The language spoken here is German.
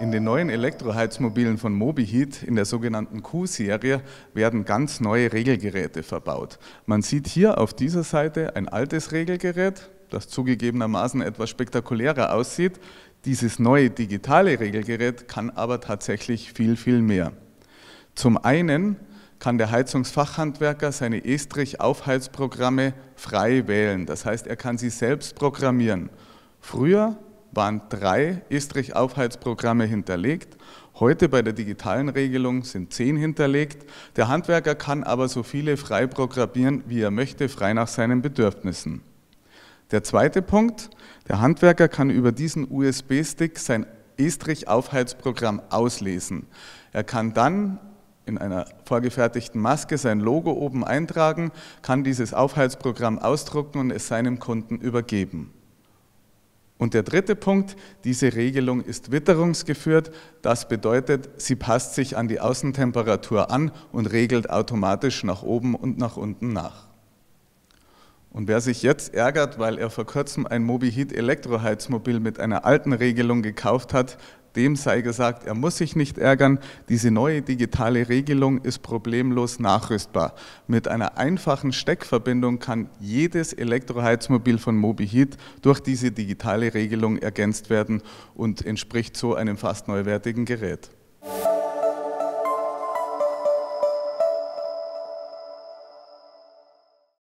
In den neuen Elektroheizmobilen von Mobiheat in der sogenannten Q-Serie werden ganz neue Regelgeräte verbaut. Man sieht hier auf dieser Seite ein altes Regelgerät, das zugegebenermaßen etwas spektakulärer aussieht. Dieses neue digitale Regelgerät kann aber tatsächlich viel, viel mehr. Zum einen kann der Heizungsfachhandwerker seine Estrich-Aufheizprogramme frei wählen. Das heißt, er kann sie selbst programmieren. Früher waren drei Istrich-Aufheizprogramme hinterlegt. Heute bei der digitalen Regelung sind zehn hinterlegt. Der Handwerker kann aber so viele frei programmieren, wie er möchte, frei nach seinen Bedürfnissen. Der zweite Punkt, der Handwerker kann über diesen USB-Stick sein Estrich-Aufheizprogramm auslesen. Er kann dann in einer vorgefertigten Maske sein Logo oben eintragen, kann dieses Aufheizprogramm ausdrucken und es seinem Kunden übergeben. Und der dritte Punkt, diese Regelung ist witterungsgeführt. Das bedeutet, sie passt sich an die Außentemperatur an und regelt automatisch nach oben und nach unten nach. Und wer sich jetzt ärgert, weil er vor kurzem ein Heat Elektroheizmobil mit einer alten Regelung gekauft hat, dem sei gesagt, er muss sich nicht ärgern. Diese neue digitale Regelung ist problemlos nachrüstbar. Mit einer einfachen Steckverbindung kann jedes Elektroheizmobil von Mobiheat durch diese digitale Regelung ergänzt werden und entspricht so einem fast neuwertigen Gerät.